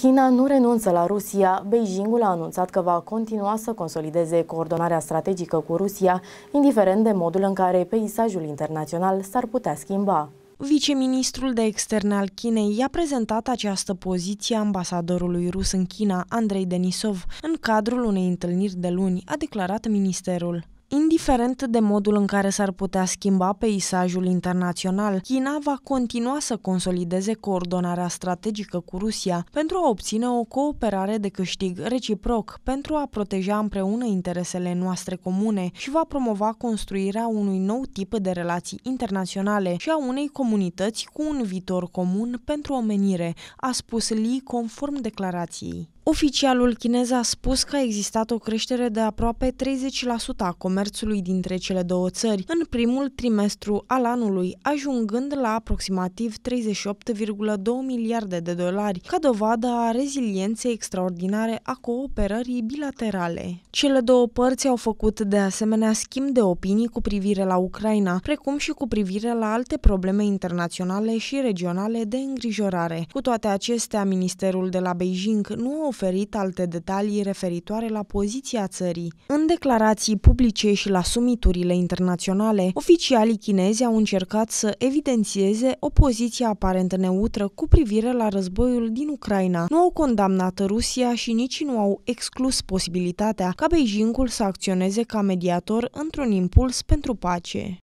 China nu renunță la Rusia. Beijingul a anunțat că va continua să consolideze coordonarea strategică cu Rusia, indiferent de modul în care peisajul internațional s-ar putea schimba. Viceministrul de externe al Chinei i-a prezentat această poziție ambasadorului rus în China, Andrei Denisov, în cadrul unei întâlniri de luni, a declarat ministerul. Indiferent de modul în care s-ar putea schimba peisajul internațional, China va continua să consolideze coordonarea strategică cu Rusia pentru a obține o cooperare de câștig reciproc, pentru a proteja împreună interesele noastre comune și va promova construirea unui nou tip de relații internaționale și a unei comunități cu un viitor comun pentru omenire, a spus Li conform declarației. Oficialul chinez a spus că a existat o creștere de aproape 30% a comerțului dintre cele două țări în primul trimestru al anului, ajungând la aproximativ 38,2 miliarde de dolari, ca dovadă a rezilienței extraordinare a cooperării bilaterale. Cele două părți au făcut de asemenea schimb de opinii cu privire la Ucraina, precum și cu privire la alte probleme internaționale și regionale de îngrijorare. Cu toate acestea, Ministerul de la Beijing nu a oferit alte detalii referitoare la poziția țării. În declarații publice și la summiturile internaționale, oficialii chinezi au încercat să evidențieze o poziție aparent neutră cu privire la războiul din Ucraina. Nu au condamnat Rusia și nici nu au exclus posibilitatea ca Beijingul să acționeze ca mediator într-un impuls pentru pace.